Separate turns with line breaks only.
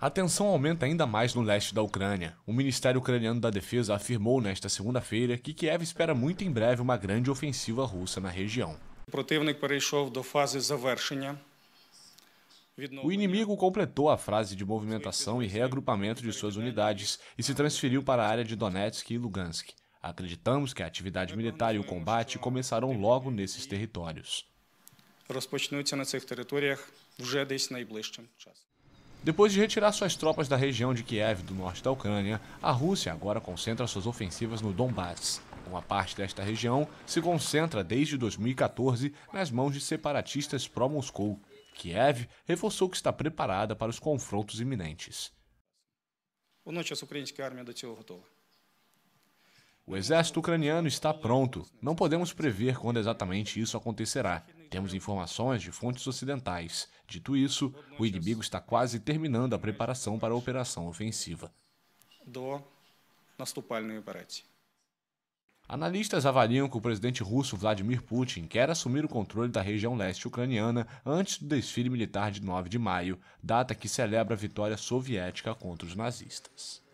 A tensão aumenta ainda mais no leste da Ucrânia. O Ministério Ucraniano da Defesa afirmou nesta segunda-feira que Kiev espera muito em breve uma grande ofensiva russa na região. O inimigo completou a frase de movimentação e reagrupamento de suas unidades e se transferiu para a área de Donetsk e Lugansk. Acreditamos que a atividade militar e o combate começarão logo nesses territórios. Depois de retirar suas tropas da região de Kiev do norte da Ucrânia, a Rússia agora concentra suas ofensivas no Donbass. Uma parte desta região se concentra desde 2014 nas mãos de separatistas pró-Moscou. Kiev reforçou que está preparada para os confrontos iminentes. É o exército ucraniano está pronto. Não podemos prever quando exatamente isso acontecerá. Temos informações de fontes ocidentais. Dito isso, o inimigo está quase terminando a preparação para a operação ofensiva. Analistas avaliam que o presidente russo Vladimir Putin quer assumir o controle da região leste ucraniana antes do desfile militar de 9 de maio, data que celebra a vitória soviética contra os nazistas.